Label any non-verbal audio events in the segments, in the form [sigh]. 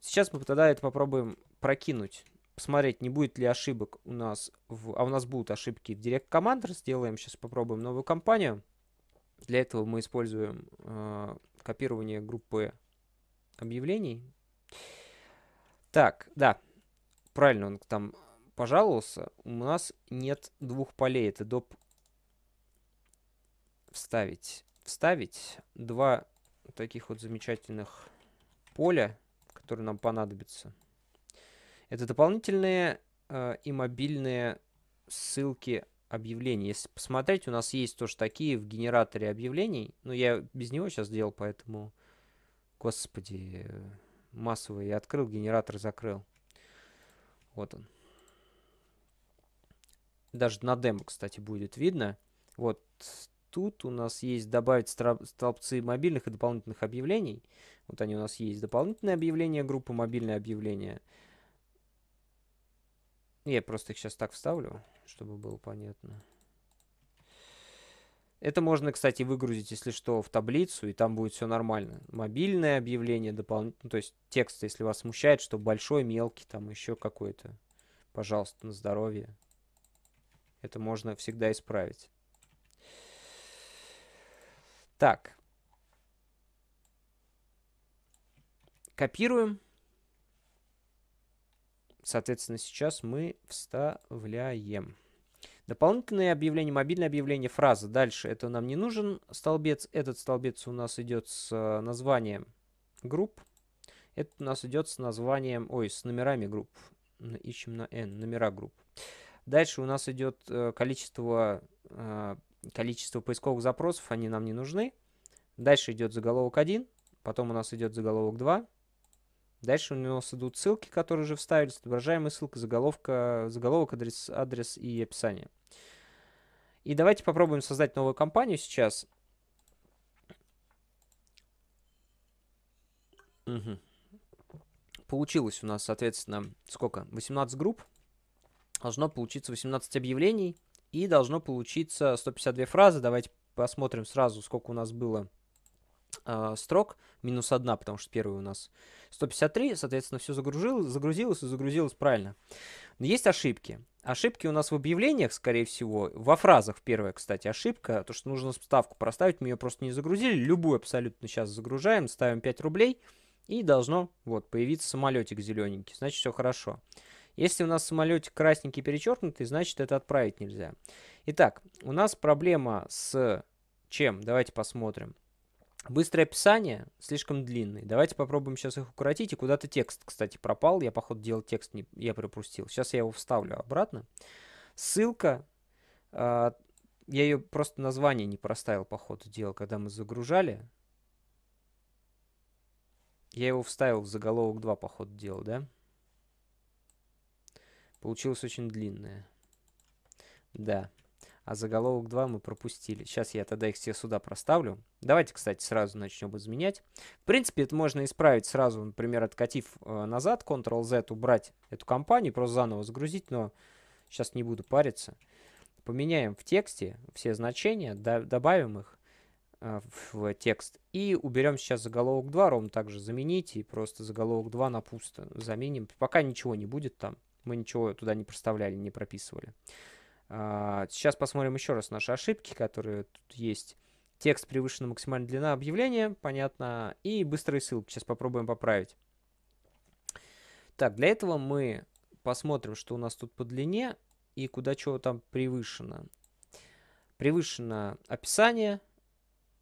Сейчас мы тогда это попробуем прокинуть, посмотреть, не будет ли ошибок у нас, в... а у нас будут ошибки в Direct Commander, сделаем, сейчас попробуем новую компанию. Для этого мы используем э, копирование группы объявлений. Так, да, правильно он там пожаловался. У нас нет двух полей, это доп. Вставить. Вставить два таких вот замечательных поля которые нам понадобятся. Это дополнительные э, и мобильные ссылки объявлений. Если посмотреть, у нас есть тоже такие в генераторе объявлений. Но я без него сейчас сделал, поэтому... Господи, массовый я открыл, генератор закрыл. Вот он. Даже на демо, кстати, будет видно. Вот Тут у нас есть добавить столбцы мобильных и дополнительных объявлений. Вот они у нас есть. Дополнительные объявления группа мобильные объявления. Я просто их сейчас так вставлю, чтобы было понятно. Это можно, кстати, выгрузить, если что, в таблицу, и там будет все нормально. Мобильное объявление, дополнительное, ну, то есть текст, если вас смущает, что большой, мелкий, там еще какой-то. Пожалуйста, на здоровье. Это можно всегда исправить. Так. Копируем. Соответственно, сейчас мы вставляем. Дополнительное объявление, мобильное объявление, фраза. Дальше это нам не нужен столбец. Этот столбец у нас идет с э, названием групп. Это у нас идет с названием, ой, с номерами групп. Ищем на N, номера групп. Дальше у нас идет э, количество э, количество поисковых запросов, они нам не нужны. Дальше идет заголовок 1, потом у нас идет заголовок 2. Дальше у нас идут ссылки, которые уже вставились, отображаемая ссылка, заголовка, заголовок, адрес, адрес и описание. И давайте попробуем создать новую компанию сейчас. Угу. Получилось у нас, соответственно, сколько? 18 групп. Должно получиться 18 объявлений. И должно получиться 152 фразы. Давайте посмотрим сразу, сколько у нас было э, строк. Минус одна, потому что первый у нас 153. Соответственно, все загрузилось, загрузилось и загрузилось правильно. Но есть ошибки. Ошибки у нас в объявлениях, скорее всего. Во фразах первая, кстати, ошибка. То, что нужно ставку проставить. Мы ее просто не загрузили. Любую абсолютно сейчас загружаем. Ставим 5 рублей. И должно вот появиться самолетик зелененький. Значит, все Хорошо. Если у нас в самолете красненький перечеркнутый, значит это отправить нельзя. Итак, у нас проблема с чем? Давайте посмотрим. Быстрое описание слишком длинное. Давайте попробуем сейчас их укоротить. И куда-то текст, кстати, пропал. Я, походу, делал текст, не, я пропустил. Сейчас я его вставлю обратно. Ссылка. Э, я ее просто название не проставил, по ходу дела, когда мы загружали. Я его вставил в заголовок 2, по ходу дела, да? Получилось очень длинное. Да. А заголовок 2 мы пропустили. Сейчас я тогда их все сюда проставлю. Давайте, кстати, сразу начнем изменять. В принципе, это можно исправить сразу, например, откатив э, назад, Ctrl-Z, убрать эту компанию, просто заново загрузить, но сейчас не буду париться. Поменяем в тексте все значения, добавим их э, в текст и уберем сейчас заголовок 2, ровно также заменить и просто заголовок 2 на пусто заменим, пока ничего не будет там. Мы ничего туда не проставляли, не прописывали. А, сейчас посмотрим еще раз наши ошибки, которые тут есть. Текст превышена максимальная длина объявления, понятно. И быстрые ссылки. Сейчас попробуем поправить. Так, для этого мы посмотрим, что у нас тут по длине и куда чего там превышено. Превышено описание.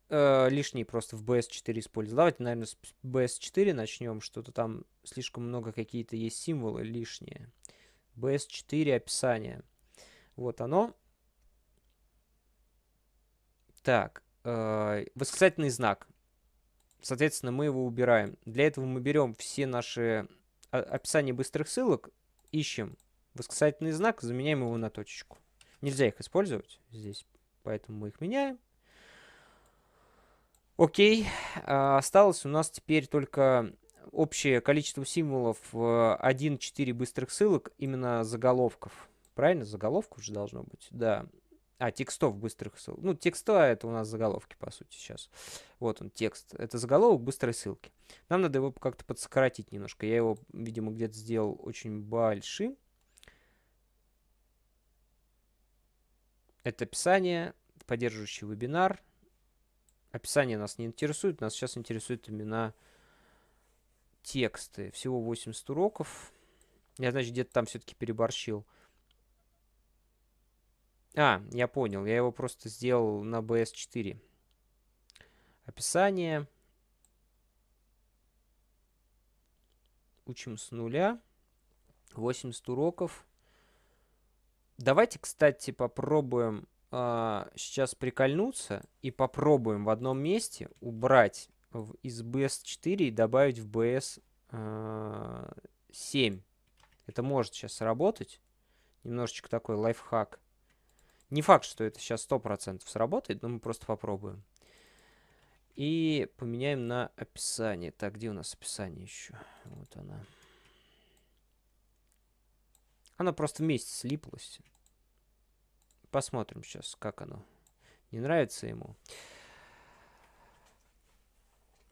Э, лишний просто в BS4 использовать. Давайте, наверное, с BS4 начнем. Что-то там слишком много какие-то есть символы лишние. BS4 описание. Вот оно. Так, э, восклицательный знак. Соответственно, мы его убираем. Для этого мы берем все наши а, описания быстрых ссылок, ищем восклицательный знак, заменяем его на точечку. Нельзя их использовать здесь, поэтому мы их меняем. Окей, а, осталось у нас теперь только общее количество символов 1-4 э, быстрых ссылок, именно заголовков. Правильно? Заголовков же должно быть, да. А, текстов быстрых ссылок. Ну, текста это у нас заголовки, по сути, сейчас. Вот он, текст. Это заголовок быстрой ссылки. Нам надо его как-то подсократить немножко. Я его, видимо, где-то сделал очень большим. Это описание, поддерживающий вебинар. Описание нас не интересует, нас сейчас интересуют имена тексты. Всего 80 уроков. Я, значит, где-то там все-таки переборщил. А, я понял. Я его просто сделал на BS4. Описание. Учим с нуля. 80 уроков. Давайте, кстати, попробуем э, сейчас прикольнуться и попробуем в одном месте убрать в, из BS4 и добавить в BS7. Э, это может сейчас сработать. Немножечко такой лайфхак. Не факт, что это сейчас 100% сработает, но мы просто попробуем. И поменяем на описание. Так, где у нас описание еще? Вот она. Она просто вместе слиплась. Посмотрим сейчас, как оно. Не нравится ему.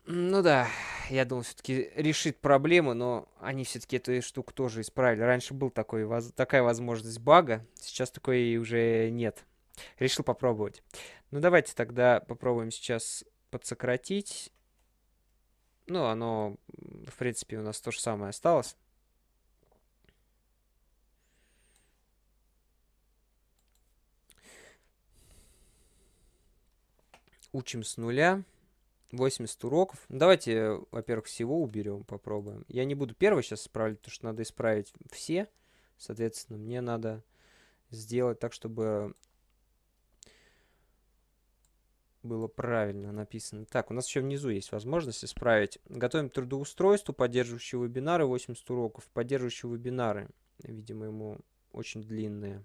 Ну да, я думал, все-таки решит проблему, но они все-таки эту штуку тоже исправили. Раньше был такой, воз... такая возможность бага, сейчас такой уже нет. Решил попробовать. Ну давайте тогда попробуем сейчас подсократить. Ну, оно, в принципе, у нас то же самое осталось. Учим с нуля. 80 уроков. Ну, давайте, во-первых, всего уберем, попробуем. Я не буду первый сейчас исправлять, потому что надо исправить все. Соответственно, мне надо сделать так, чтобы было правильно написано. Так, у нас еще внизу есть возможность исправить. Готовим трудоустройство, поддерживающие вебинары, 80 уроков. Поддерживающие вебинары, видимо, ему очень длинные.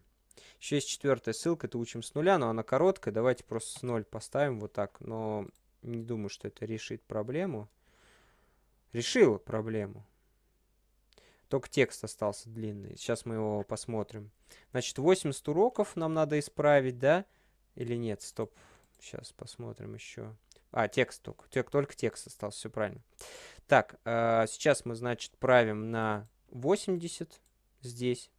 Еще есть четвертая ссылка, это учим с нуля, но она короткая. Давайте просто с ноль поставим вот так. Но не думаю, что это решит проблему. Решил проблему. Только текст остался длинный. Сейчас мы его посмотрим. Значит, 80 уроков нам надо исправить, да? Или нет? Стоп. Сейчас посмотрим еще. А, текст только. Только текст остался, все правильно. Так, э, сейчас мы, значит, правим на 80 здесь.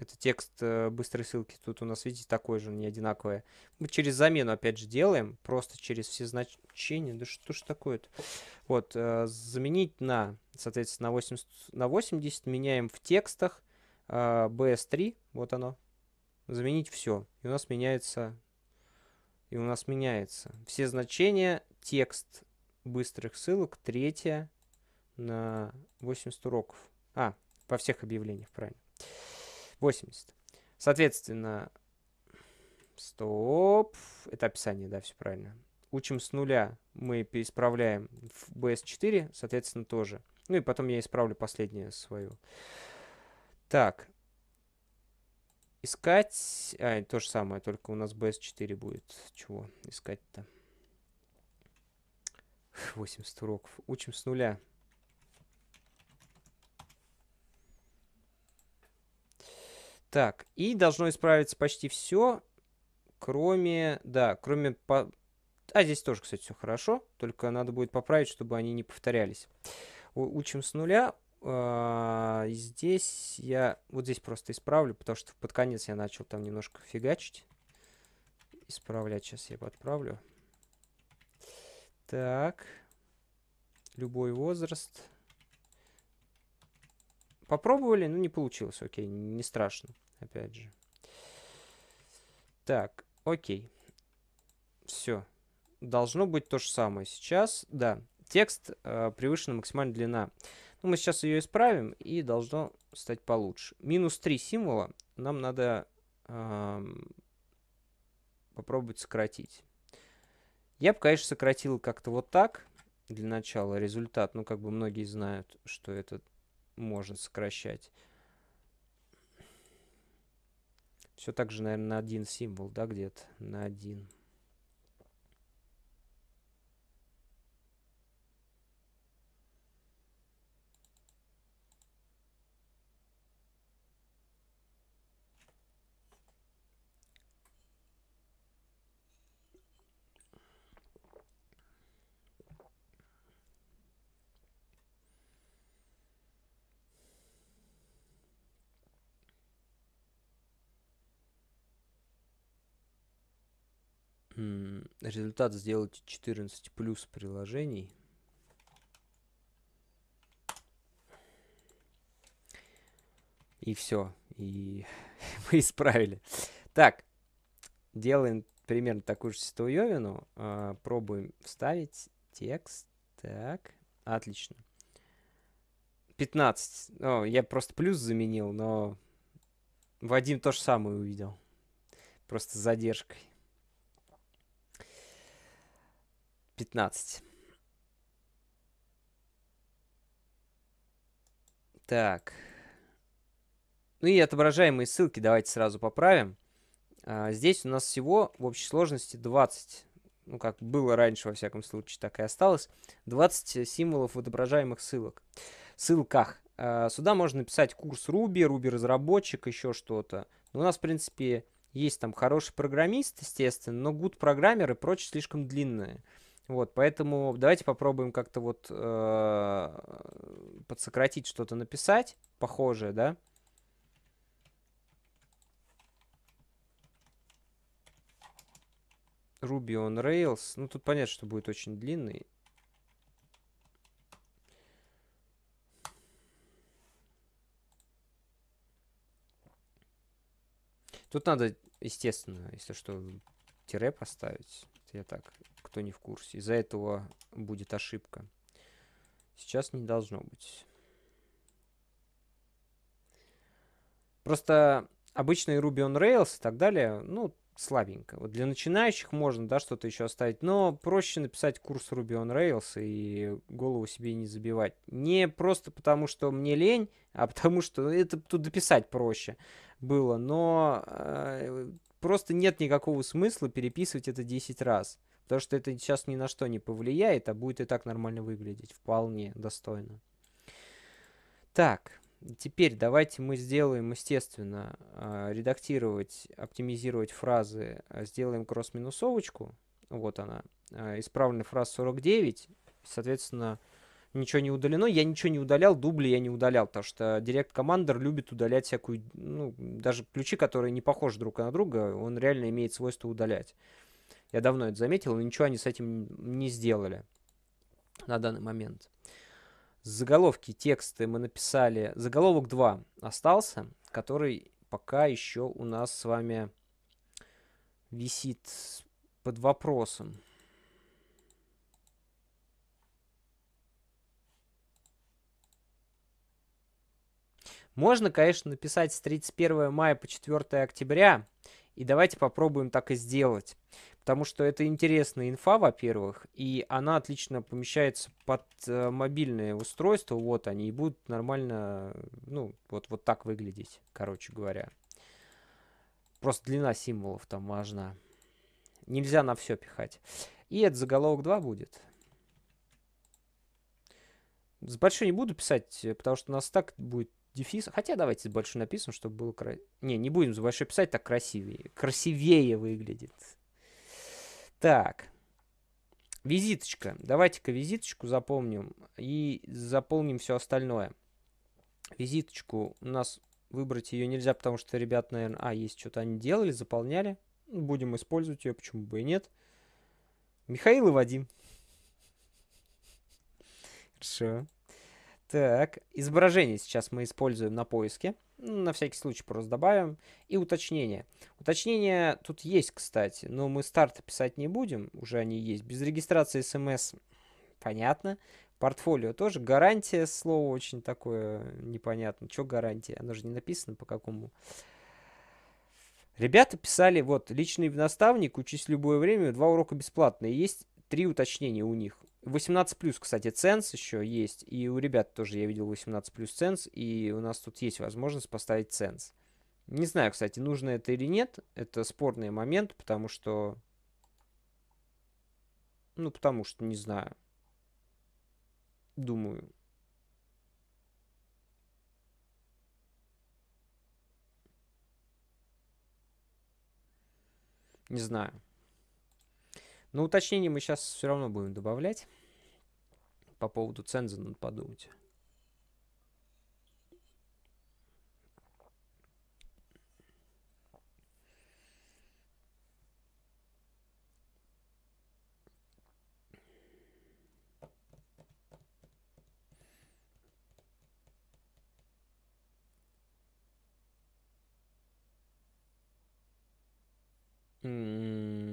Это текст э, быстрой ссылки. Тут у нас, видите, такой же, не одинаковое. Мы через замену, опять же, делаем. Просто через все значения. Да что ж такое-то? Вот, э, заменить на, соответственно, на 80, на 80 меняем в текстах. Э, BS3, вот оно. Заменить все. И у нас меняется... И у нас меняется. Все значения, текст быстрых ссылок, третье на 80 уроков. А, во всех объявлениях, правильно. 80. Соответственно, стоп. Это описание, да, все правильно. Учим с нуля. Мы переисправляем в BS4, соответственно, тоже. Ну и потом я исправлю последнее свою. Так. Искать... А, то же самое, только у нас BS4 будет. Чего искать-то? 80 уроков. Учим с нуля. Так, и должно исправиться почти все, кроме, да, кроме... По... А здесь тоже, кстати, все хорошо, только надо будет поправить, чтобы они не повторялись. Учим с нуля. А, здесь я... Вот здесь просто исправлю, потому что под конец я начал там немножко фигачить. Исправлять сейчас я его отправлю. Так. Любой возраст. Попробовали, но ну, не получилось. Окей, не страшно опять же. Так, окей. Все. Должно быть то же самое. Сейчас, да, текст э, превышена максимальная длина. Ну, мы сейчас ее исправим, и должно стать получше. Минус 3 символа нам надо э, попробовать сократить. Я бы, конечно, сократил как-то вот так для начала результат. Ну, как бы многие знают, что это можно сокращать. Все так же, наверное, на один символ, да, где-то? На один. результат сделайте 14 плюс приложений. И все. И [laughs] мы исправили. Так, делаем примерно такую же ситуевину. А, пробуем вставить текст. Так, отлично. 15. О, я просто плюс заменил, но Вадим то же самое увидел. Просто с задержкой. 15. Так. Ну и отображаемые ссылки давайте сразу поправим. А, здесь у нас всего в общей сложности 20. Ну, как было раньше, во всяком случае, так и осталось. 20 символов в отображаемых ссылок. ссылках. А, сюда можно написать курс Ruby, Ruby разработчик, еще что-то. Но ну, у нас, в принципе, есть там хороший программист, естественно, но good программеры и прочее слишком длинные. Вот, поэтому давайте попробуем как-то вот э, подсократить что-то написать, похожее, да? Ruby on Rails. Ну, тут понятно, что будет очень длинный. Тут надо, естественно, если что, тире поставить. Это я так кто не в курсе. Из-за этого будет ошибка. Сейчас не должно быть. Просто обычный Ruby on Rails и так далее, ну, слабенько. Вот для начинающих можно, да, что-то еще оставить, но проще написать курс Ruby on Rails и голову себе не забивать. Не просто потому, что мне лень, а потому что ну, это тут дописать проще было, но э, просто нет никакого смысла переписывать это 10 раз. То что это сейчас ни на что не повлияет, а будет и так нормально выглядеть. Вполне достойно. Так, теперь давайте мы сделаем, естественно, а, редактировать, оптимизировать фразы. А, сделаем кросс-минусовочку. Вот она. А, Исправленный фраза 49. Соответственно, ничего не удалено. Я ничего не удалял, дубли я не удалял, потому что Direct Commander любит удалять всякую... Ну, даже ключи, которые не похожи друг на друга, он реально имеет свойство удалять. Я давно это заметил, но ничего они с этим не сделали на данный момент. Заголовки, тексты мы написали. Заголовок 2 остался, который пока еще у нас с вами висит под вопросом. Можно, конечно, написать с 31 мая по 4 октября, и давайте попробуем так и сделать потому что это интересная инфа, во-первых, и она отлично помещается под э, мобильное устройство, вот они, и будут нормально, ну, вот, вот так выглядеть, короче говоря. Просто длина символов там важна. Нельзя на все пихать. И это заголовок 2 будет. С большой не буду писать, э, потому что у нас так будет дефис. Хотя давайте с большой напишем, чтобы было красивее. Не, не будем с большой писать, так красивее. Красивее выглядит. Так. Визиточка. Давайте-ка визиточку запомним и заполним все остальное. Визиточку у нас выбрать ее нельзя, потому что ребят, наверное, а, есть что-то они делали, заполняли. Ну, будем использовать ее, почему бы и нет. Михаил и Вадим. Хорошо. Так, изображение сейчас мы используем на поиске. Ну, на всякий случай просто добавим. И уточнение. Уточнение тут есть, кстати, но мы старт писать не будем, уже они есть. Без регистрации смс эм понятно. Портфолио тоже. Гарантия, слово очень такое непонятно. Что гарантия? Оно же не написано по какому. Ребята писали, вот, личный наставник, учись любое время, два урока бесплатные. Есть три уточнения у них. 18 кстати, ценс еще есть. И у ребят тоже я видел 18 плюс ценс. И у нас тут есть возможность поставить ценс. Не знаю, кстати, нужно это или нет. Это спорный момент, потому что... Ну, потому что, не знаю. Думаю. Не знаю. Но ну, уточнение мы сейчас все равно будем добавлять. По поводу ценза надо подумать. Mm-hmm.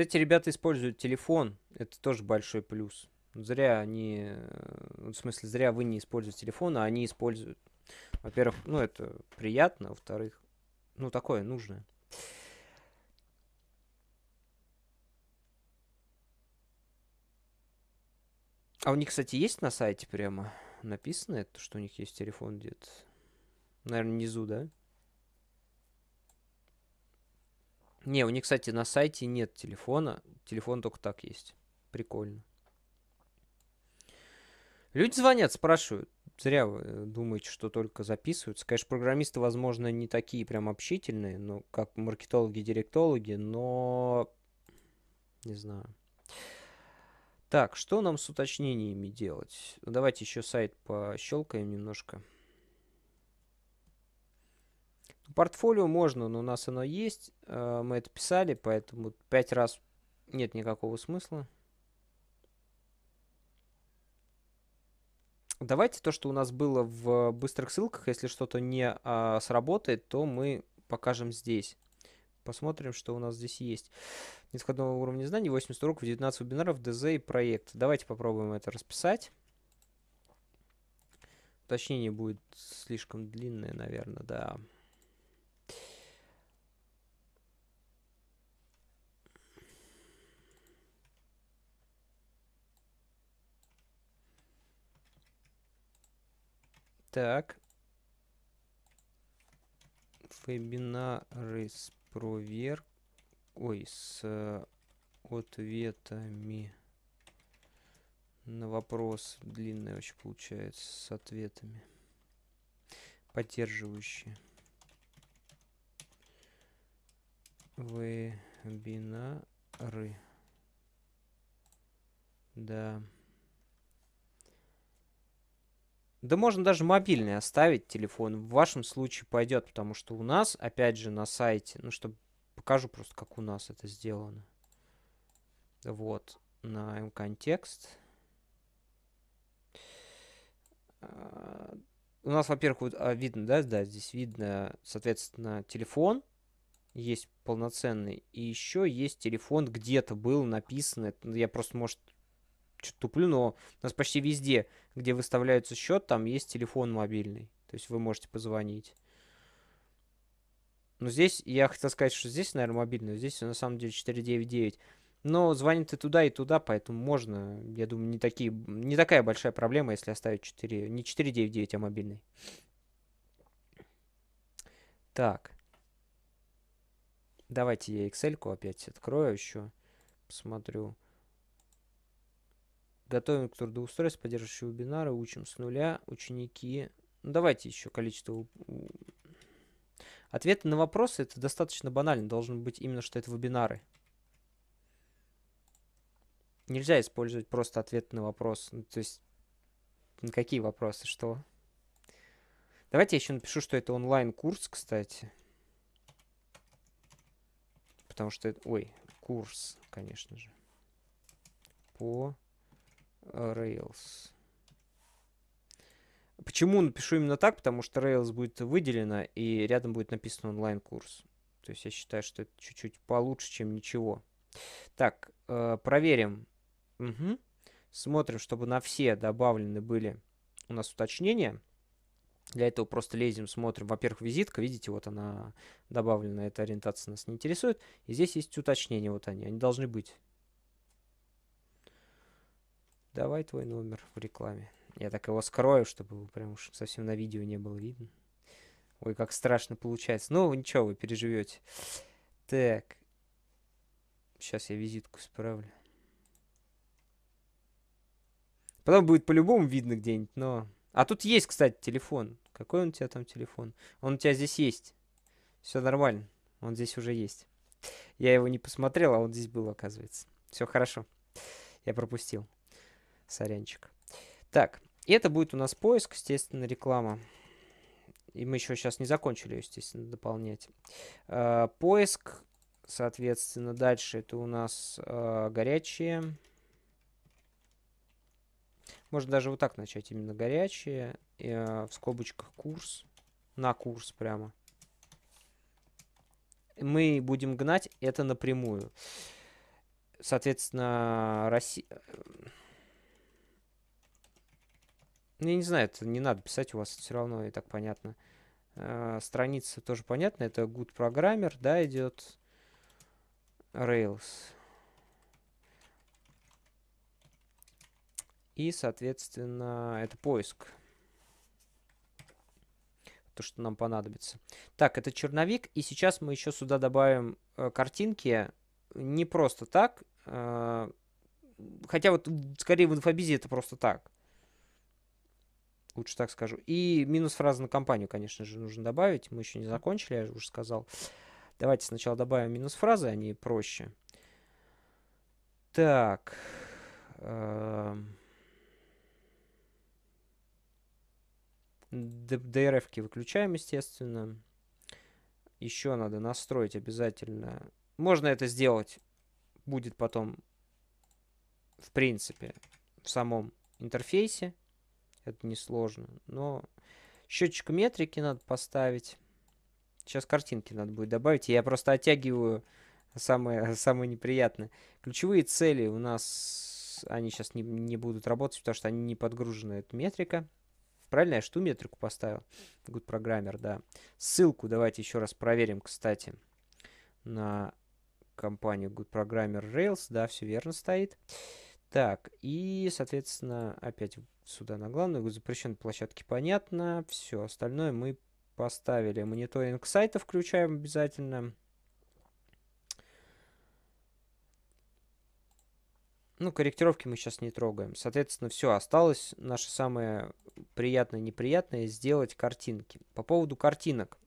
есть эти ребята используют телефон, это тоже большой плюс. Зря они, э, в смысле, зря вы не используете телефон, а они используют. Во-первых, ну это приятно, во-вторых, ну такое нужное. А у них, кстати, есть на сайте прямо написано, это, что у них есть телефон где-то? Наверное, внизу, да? Не, у них, кстати, на сайте нет телефона. Телефон только так есть. Прикольно. Люди звонят, спрашивают. Зря вы э, думаете, что только записываются. Конечно, программисты, возможно, не такие прям общительные, но как маркетологи, директологи, но... Не знаю. Так, что нам с уточнениями делать? Давайте еще сайт пощелкаем немножко. Портфолио можно, но у нас оно есть. Э, мы это писали, поэтому пять раз нет никакого смысла. Давайте то, что у нас было в быстрых ссылках, если что-то не а, сработает, то мы покажем здесь. Посмотрим, что у нас здесь есть. Нет уровня знаний, 80 уроков, 19 вебинаров, ДЗ и проект. Давайте попробуем это расписать. Уточнение будет слишком длинное, наверное, Да. Так. Вебинары с проверкой. Ой, с э, ответами на вопрос. Длинное очень получается с ответами. Поддерживающие. Вебинары. Да. Да можно даже мобильный оставить телефон. В вашем случае пойдет, потому что у нас, опять же, на сайте, ну, чтобы покажу просто, как у нас это сделано. Вот, на mContext. А, у нас, во-первых, а, видно, да, да, здесь видно, соответственно, телефон есть полноценный, и еще есть телефон, где-то был написан, ну, я просто, может, что-то туплю, но у нас почти везде, где выставляется счет, там есть телефон мобильный. То есть вы можете позвонить. Но здесь, я хотел сказать, что здесь, наверное, мобильный, здесь на самом деле 499. Но звонит и туда, и туда, поэтому можно, я думаю, не, такие, не такая большая проблема, если оставить 4, не 499, а мобильный. Так. Давайте я Excel опять открою еще, посмотрю. Готовим к трудоустройству, поддерживающие вебинары, учим с нуля, ученики. Ну, давайте еще количество... Ответы на вопросы, это достаточно банально, должно быть именно, что это вебинары. Нельзя использовать просто ответ на вопрос. Ну, то есть, на какие вопросы, что? Давайте я еще напишу, что это онлайн-курс, кстати. Потому что это... Ой, курс, конечно же. По Э, Rails. Почему напишу именно так? Потому что Rails будет выделено, и рядом будет написан онлайн-курс. То есть я считаю, что это чуть-чуть получше, чем ничего. Так, э, проверим. Угу. Смотрим, чтобы на все добавлены были у нас уточнения. Для этого просто лезем, смотрим. Во-первых, визитка, видите, вот она добавлена, эта ориентация нас не интересует. И здесь есть уточнения, вот они, они должны быть давай твой номер в рекламе. Я так его скрою, чтобы его прям уж совсем на видео не было видно. Ой, как страшно получается. Ну, ничего, вы переживете. Так. Сейчас я визитку исправлю. Потом будет по-любому видно где-нибудь, но... А тут есть, кстати, телефон. Какой он у тебя там телефон? Он у тебя здесь есть. Все нормально. Он здесь уже есть. Я его не посмотрел, а он здесь был, оказывается. Все хорошо. Я пропустил. Сорянчик. Так, это будет у нас поиск, естественно, реклама. И мы еще сейчас не закончили ее, естественно, дополнять. Э, поиск, соответственно, дальше это у нас э, горячие. Можно даже вот так начать, именно горячие. Э, в скобочках курс. На курс прямо. Мы будем гнать это напрямую. Соответственно, Россия ну, я не знаю, это не надо писать, у вас все равно и так понятно. Э, страница тоже понятна, это good programmer, да, идет Rails. И, соответственно, это поиск. То, что нам понадобится. Так, это черновик. И сейчас мы еще сюда добавим э, картинки. Не просто так. Э, хотя вот скорее в инфобизе это просто так лучше так скажу. И минус фраза на компанию, конечно же, нужно добавить. Мы еще не закончили, я уже сказал. Давайте сначала добавим минус фразы, они проще. Так. Эм. дрф выключаем, естественно. Еще надо настроить обязательно. Можно это сделать. Будет потом, в принципе, в самом интерфейсе. Это несложно. Но счетчик метрики надо поставить. Сейчас картинки надо будет добавить. Я просто оттягиваю самое, [laughs] самое неприятное. Ключевые цели у нас... Они сейчас не, не будут работать, потому что они не подгружены. Это метрика. Правильно, я что метрику поставил? Good программер, да. Ссылку давайте еще раз проверим, кстати, на компанию Good Programmer Rails. Да, все верно стоит. Так, и, соответственно, опять сюда на главную. запрещен площадки понятно. Все остальное мы поставили. Мониторинг сайта включаем обязательно. Ну, корректировки мы сейчас не трогаем. Соответственно, все, осталось наше самое приятное, неприятное сделать картинки. По поводу картинок.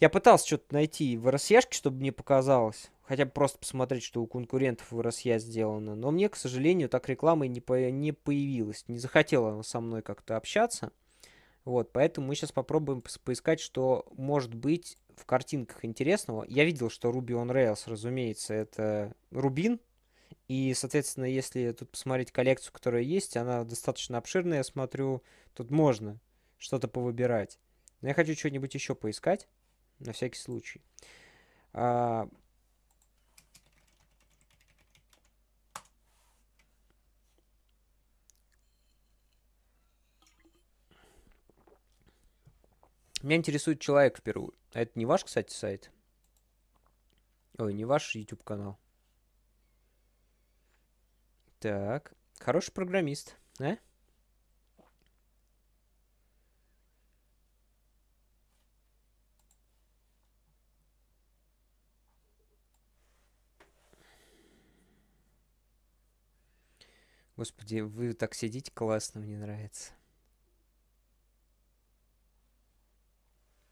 Я пытался что-то найти в RSE, чтобы мне показалось хотя бы просто посмотреть, что у конкурентов в РСЯ сделано. Но мне, к сожалению, так реклама и не, по не появилась. Не захотела она со мной как-то общаться. Вот, поэтому мы сейчас попробуем поискать, что может быть в картинках интересного. Я видел, что Ruby on Rails, разумеется, это Рубин. И, соответственно, если тут посмотреть коллекцию, которая есть, она достаточно обширная, я смотрю, тут можно что-то повыбирать. Но я хочу что-нибудь еще поискать, на всякий случай. А, Меня интересует человек в первую. А это не ваш, кстати, сайт? Ой, не ваш YouTube канал. Так. Хороший программист, да? Господи, вы так сидите классно, мне нравится.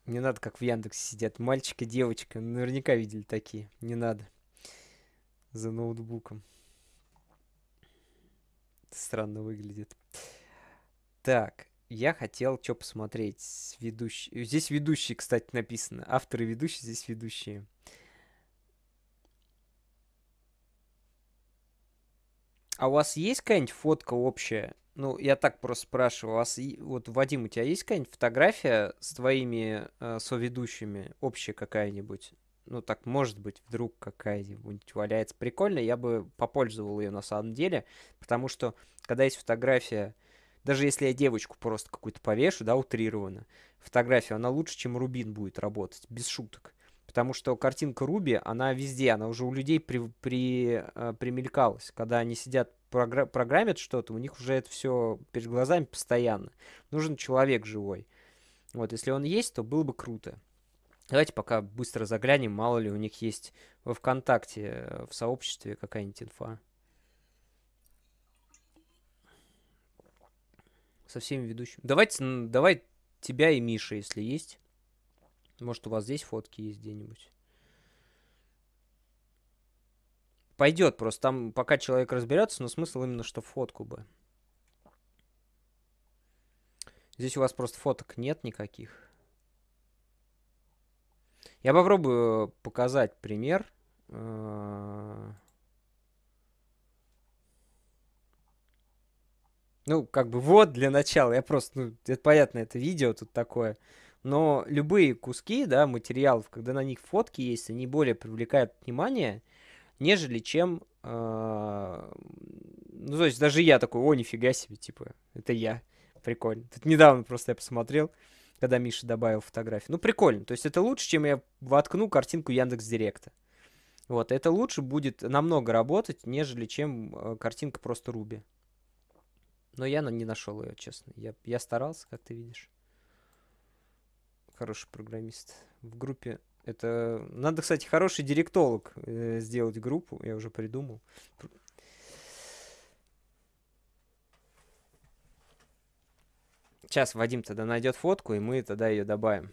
Не надо, как в Яндексе сидят. Мальчик и девочка. Наверняка видели такие. Не надо. За ноутбуком. странно выглядит. Так, я хотел что посмотреть. Ведущий. Здесь ведущие, кстати, написано. Авторы ведущие, здесь ведущие. А у вас есть какая-нибудь фотка общая ну, я так просто спрашиваю, у вас, вот, Вадим, у тебя есть какая-нибудь фотография с твоими э, соведущими, общая какая-нибудь? Ну, так, может быть, вдруг какая-нибудь валяется. Прикольно, я бы попользовал ее на самом деле, потому что, когда есть фотография, даже если я девочку просто какую-то повешу, да, утрированно, фотографию, она лучше, чем Рубин будет работать, без шуток. Потому что картинка Руби, она везде, она уже у людей при, при, э, примелькалась. Когда они сидят програ- программят что-то, у них уже это все перед глазами постоянно. Нужен человек живой. Вот, если он есть, то было бы круто. Давайте пока быстро заглянем, мало ли у них есть во ВКонтакте, в сообществе какая-нибудь инфа. Со всеми ведущими. Давайте, давай тебя и Миша, если есть. Может, у вас здесь фотки есть где-нибудь. Пойдет просто. Там пока человек разберется, но смысл именно, что фотку бы. Здесь у вас просто фоток нет никаких. Я попробую показать пример. Ну, как бы вот для начала. Я просто, ну, это понятно, это видео тут такое. Но любые куски, да, материалов, когда на них фотки есть, они более привлекают внимание, нежели чем... Э, ну, то есть даже я такой, о, нифига себе, типа, это я. Прикольно. Тут недавно просто я посмотрел, когда Миша добавил фотографию. Ну, прикольно. То есть это лучше, чем я воткну картинку Яндекс Директа. Вот, это лучше будет намного работать, нежели чем а, картинка просто Руби. Но я не нашел ее, честно. Я, я старался, как ты видишь. Хороший программист. В группе это надо, кстати, хороший директолог э, сделать группу. Я уже придумал. Сейчас Вадим тогда найдет фотку, и мы тогда ее добавим.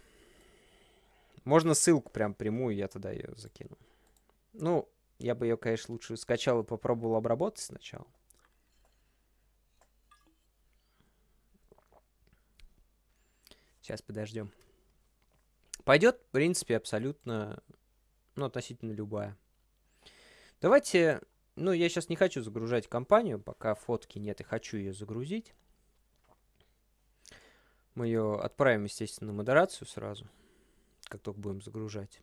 Можно ссылку прям прямую, я тогда ее закину. Ну, я бы ее, конечно, лучше скачал и попробовал обработать сначала. Сейчас подождем. Пойдет, в принципе, абсолютно, ну, относительно любая. Давайте, ну, я сейчас не хочу загружать компанию, пока фотки нет, и хочу ее загрузить. Мы ее отправим, естественно, на модерацию сразу, как только будем загружать.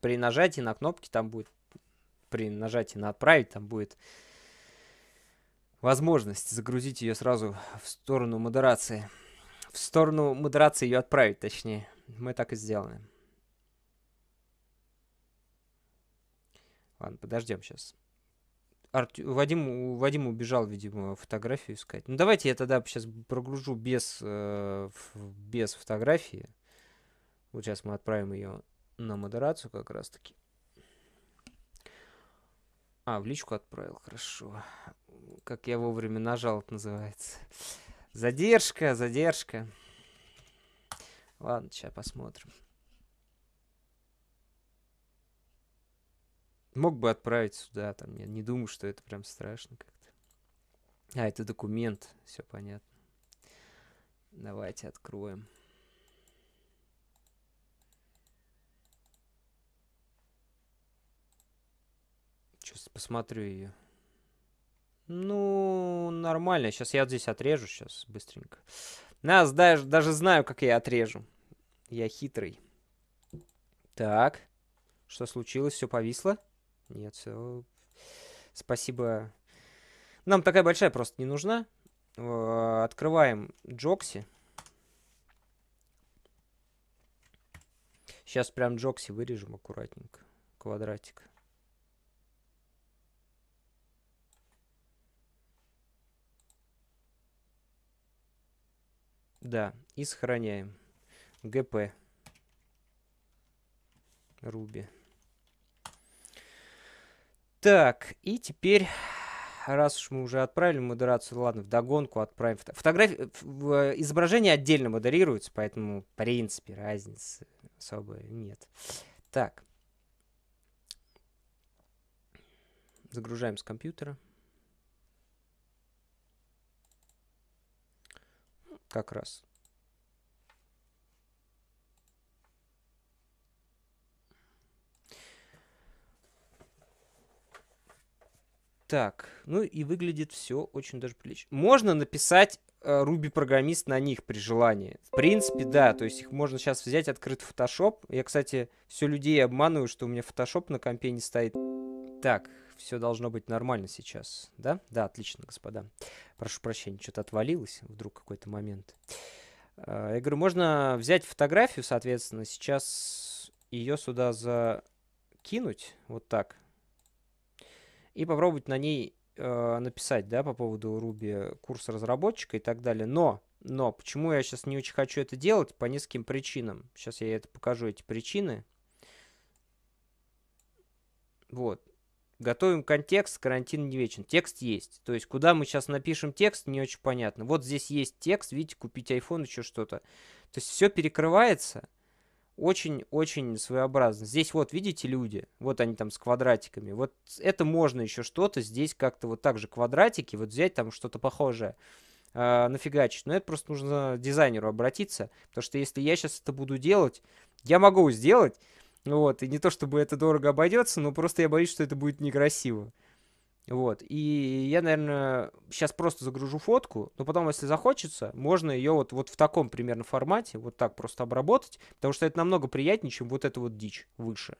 При нажатии на кнопки там будет, при нажатии на «Отправить» там будет возможность загрузить ее сразу в сторону модерации. В сторону модерации ее отправить, точнее мы так и сделаем. Ладно, подождем сейчас. Артю... Вадим, Вадим убежал, видимо, фотографию искать. Ну, давайте я тогда сейчас прогружу без, э, без фотографии. Вот сейчас мы отправим ее на модерацию как раз-таки. А, в личку отправил, хорошо. Как я вовремя нажал, это называется. Задержка, задержка. Ладно, сейчас посмотрим. Мог бы отправить сюда, там, я не думаю, что это прям страшно как-то. А, это документ, все понятно. Давайте откроем. Сейчас посмотрю ее. Ну, нормально. Сейчас я здесь отрежу, сейчас быстренько. Нас даже, даже знаю, как я отрежу. Я хитрый. Так. Что случилось? Все повисло? Нет, все. Спасибо. Нам такая большая просто не нужна. Открываем Джокси. Сейчас прям Джокси вырежем аккуратненько. Квадратик. Да, и сохраняем. ГП. Руби. Так, и теперь, раз уж мы уже отправили модерацию, ладно, в догонку отправим. Фотографии, э, изображение отдельно модерируется, поэтому, в принципе, разницы особой нет. Так. Загружаем с компьютера. как раз. Так, ну и выглядит все очень даже прилично. Можно написать руби-программист э, на них при желании. В принципе, да, то есть их можно сейчас взять, открыть Photoshop. Я, кстати, все людей обманываю, что у меня Photoshop на компе не стоит. Так, все должно быть нормально сейчас, да? Да, отлично, господа. Прошу прощения, что-то отвалилось вдруг какой-то момент. А, я говорю, можно взять фотографию, соответственно, сейчас ее сюда закинуть, вот так, и попробовать на ней э, написать, да, по поводу Руби курс разработчика и так далее. Но, но, почему я сейчас не очень хочу это делать? По нескольким причинам. Сейчас я это покажу, эти причины. Вот. Готовим контекст, карантин не вечен. Текст есть. То есть, куда мы сейчас напишем текст, не очень понятно. Вот здесь есть текст, видите, купить iPhone, еще что-то. То есть, все перекрывается. Очень-очень своеобразно. Здесь вот, видите, люди. Вот они там с квадратиками. Вот это можно еще что-то. Здесь как-то вот так же квадратики. Вот взять там что-то похожее э, нафигачить. Но это просто нужно дизайнеру обратиться. Потому что если я сейчас это буду делать, я могу сделать, вот, и не то чтобы это дорого обойдется, но просто я боюсь, что это будет некрасиво. Вот, и я, наверное, сейчас просто загружу фотку, но потом, если захочется, можно ее вот, вот в таком примерно формате, вот так просто обработать, потому что это намного приятнее, чем вот эта вот дичь выше.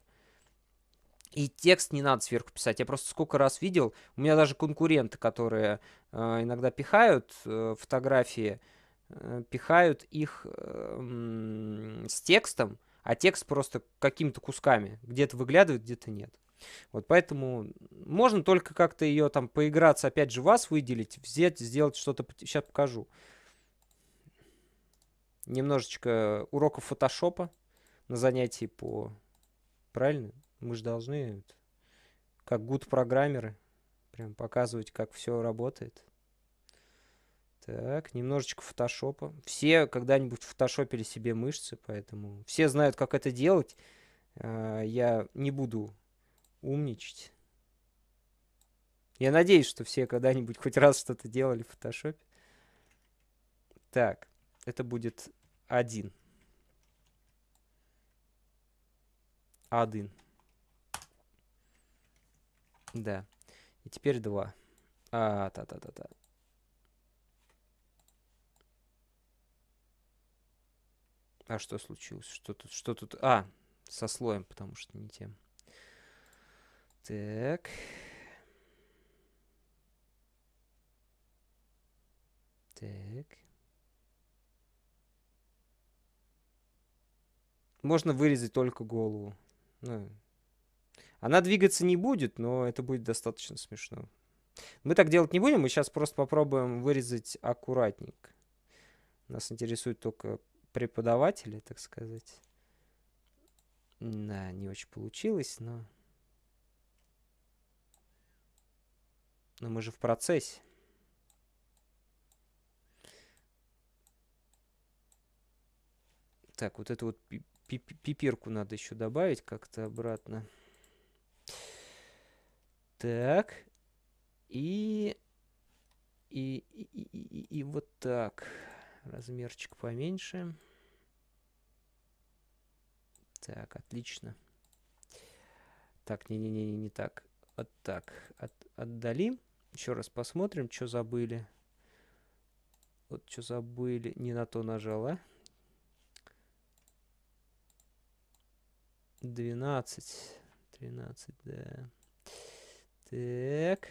И текст не надо сверху писать. Я просто сколько раз видел, у меня даже конкуренты, которые э, иногда пихают э, фотографии, э, пихают их э, э, с текстом, а текст просто какими-то кусками. Где-то выглядывает, где-то нет. Вот поэтому можно только как-то ее там поиграться, опять же, вас выделить, взять, сделать что-то. Сейчас покажу. Немножечко уроков фотошопа на занятии по... Правильно? Мы же должны, как гуд-программеры, прям показывать, как все работает. Так, немножечко фотошопа. Все когда-нибудь фотошопили себе мышцы, поэтому все знают, как это делать. А, я не буду умничать. Я надеюсь, что все когда-нибудь хоть раз что-то делали в фотошопе. Так, это будет один. Один. Да. И теперь два. А, та-та-та-та. А что случилось? Что тут? Что тут? А, со слоем, потому что не тем. Так. Так. Можно вырезать только голову. Ну, она двигаться не будет, но это будет достаточно смешно. Мы так делать не будем, мы сейчас просто попробуем вырезать аккуратненько. Нас интересует только преподавателя, так сказать. Да, не очень получилось, но... Но мы же в процессе. Так, вот эту вот пипирку надо еще добавить как-то обратно. Так. И... И, и, и, и вот так. Размерчик поменьше. Так, отлично. Так, не-не-не, не так. Вот так. От, отдали. Еще раз посмотрим, что забыли. Вот что забыли. Не на то нажала. 12. 13, да. Так.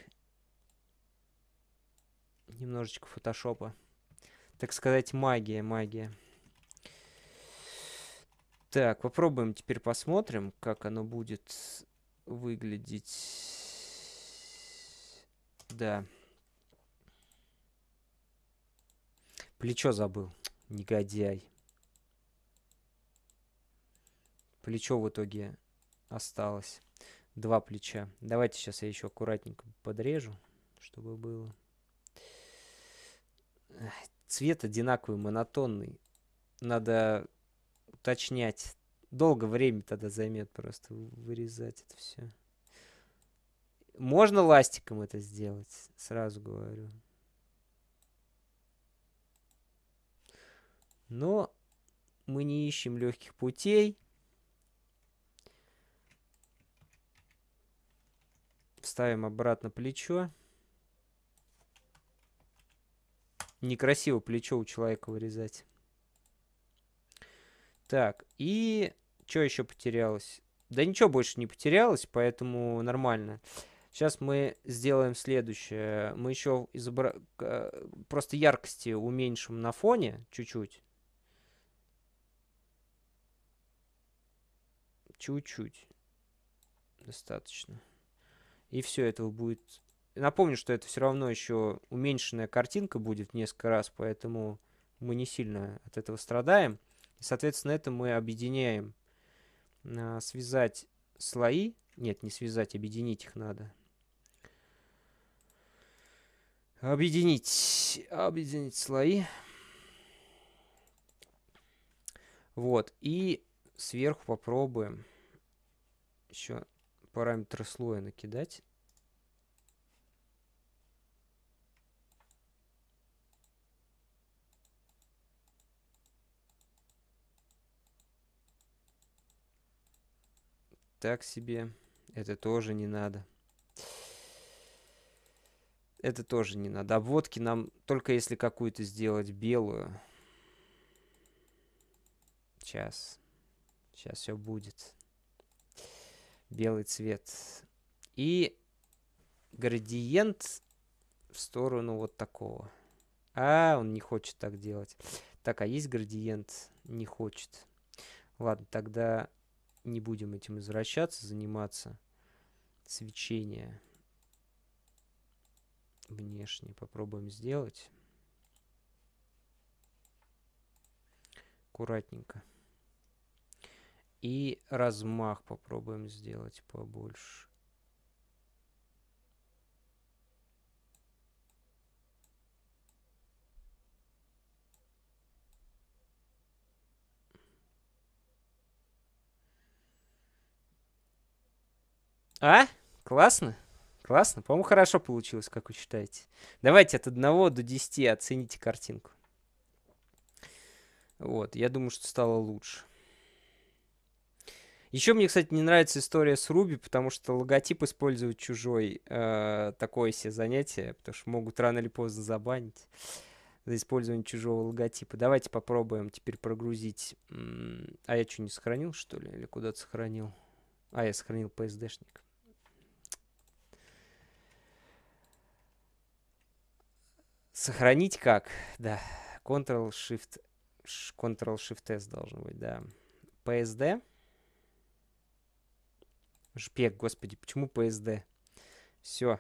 Немножечко фотошопа. Так сказать, магия, магия. Так, попробуем теперь посмотрим, как оно будет выглядеть. Да. Плечо забыл, негодяй. Плечо в итоге осталось. Два плеча. Давайте сейчас я еще аккуратненько подрежу, чтобы было. Цвет одинаковый, монотонный. Надо уточнять. Долго время тогда займет просто вырезать это все. Можно ластиком это сделать, сразу говорю. Но мы не ищем легких путей. Вставим обратно плечо. Некрасиво плечо у человека вырезать. Так, и что еще потерялось? Да ничего больше не потерялось, поэтому нормально. Сейчас мы сделаем следующее. Мы еще изобра... просто яркости уменьшим на фоне чуть-чуть. Чуть-чуть. Достаточно. И все этого будет... Напомню, что это все равно еще уменьшенная картинка будет несколько раз, поэтому мы не сильно от этого страдаем. И, соответственно, это мы объединяем. Связать слои. Нет, не связать, объединить их надо. Объединить. Объединить слои. Вот. И сверху попробуем еще параметры слоя накидать. так себе. Это тоже не надо. Это тоже не надо. Обводки нам только если какую-то сделать белую. Сейчас. Сейчас все будет. Белый цвет. И градиент в сторону вот такого. А, он не хочет так делать. Так, а есть градиент? Не хочет. Ладно, тогда не будем этим извращаться, заниматься. Свечение внешне попробуем сделать. Аккуратненько. И размах попробуем сделать побольше. А? Классно? Классно? По-моему, хорошо получилось, как вы считаете. Давайте от 1 до 10 оцените картинку. Вот, я думаю, что стало лучше. Еще мне, кстати, не нравится история с Руби, потому что логотип использовать чужой э, такое себе занятие, потому что могут рано или поздно забанить за использование чужого логотипа. Давайте попробуем теперь прогрузить. А я что, не сохранил, что ли? Или куда-то сохранил? А, я сохранил PSD-шник. Сохранить как? Да. Ctrl-Shift... Ctrl-Shift-S должен быть, да. PSD. Жпек, господи, почему PSD? Все.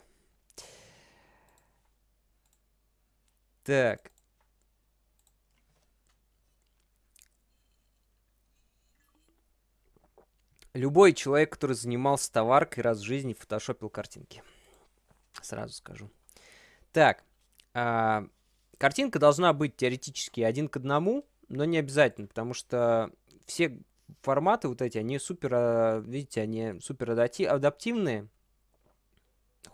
Так. Любой человек, который занимался товаркой раз в жизни, фотошопил картинки. Сразу скажу. Так. А, картинка должна быть теоретически один к одному, но не обязательно, потому что все форматы вот эти, они супер, а, видите, они супер адаптивные.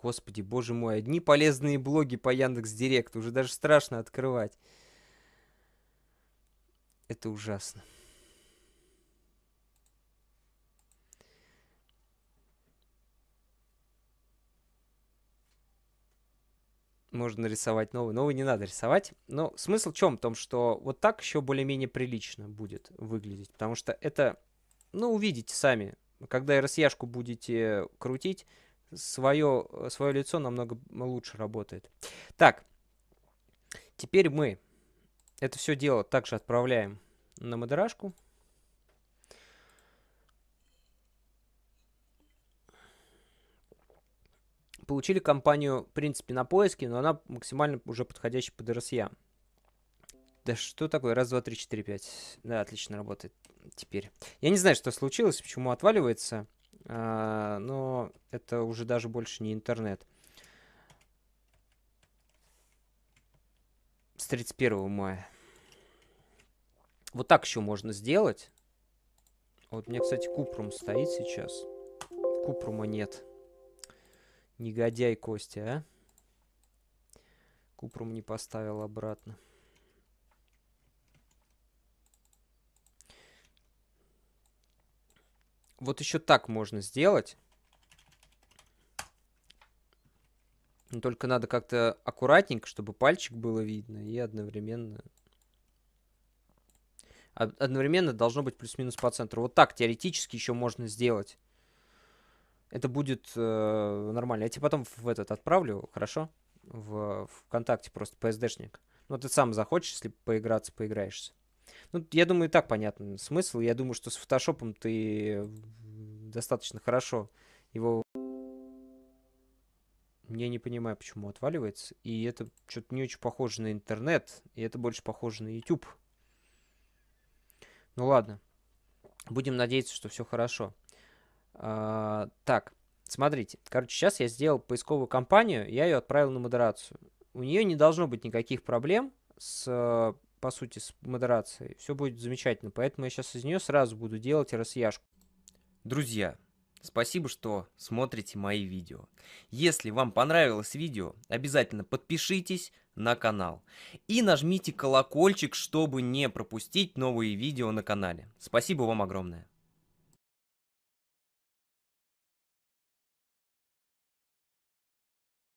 Господи, боже мой, одни полезные блоги по Яндекс Директ, уже даже страшно открывать. Это ужасно. можно нарисовать новый. Новый не надо рисовать. Но смысл в чем? В том, что вот так еще более-менее прилично будет выглядеть. Потому что это, ну, увидите сами. Когда RSI-шку будете крутить, свое, свое лицо намного лучше работает. Так, теперь мы это все дело также отправляем на модерашку. получили компанию, в принципе, на поиске, но она максимально уже подходящая под РСЯ. Да что такое? Раз, два, три, четыре, пять. Да, отлично работает теперь. Я не знаю, что случилось, почему отваливается, а, но это уже даже больше не интернет. С 31 мая. Вот так еще можно сделать. А вот у меня, кстати, Купрум стоит сейчас. Купрума нет. Негодяй Костя, а? Купрум не поставил обратно. Вот еще так можно сделать. только надо как-то аккуратненько, чтобы пальчик было видно, и одновременно... Одновременно должно быть плюс-минус по центру. Вот так теоретически еще можно сделать. Это будет э, нормально. Я тебе потом в этот отправлю, хорошо? В ВКонтакте просто PSD-шник. Ну, ты сам захочешь, если поиграться, поиграешься. Ну, я думаю, и так понятен смысл. Я думаю, что с фотошопом ты достаточно хорошо его... Я не понимаю, почему отваливается. И это что-то не очень похоже на интернет. И это больше похоже на YouTube. Ну ладно. Будем надеяться, что все хорошо. А, так, смотрите. Короче, сейчас я сделал поисковую кампанию, я ее отправил на модерацию. У нее не должно быть никаких проблем с, э, по сути, с модерацией. Все будет замечательно, поэтому я сейчас из нее сразу буду делать rsi Друзья, Спасибо, что смотрите мои видео. Если вам понравилось видео, обязательно подпишитесь на канал и нажмите колокольчик, чтобы не пропустить новые видео на канале. Спасибо вам огромное.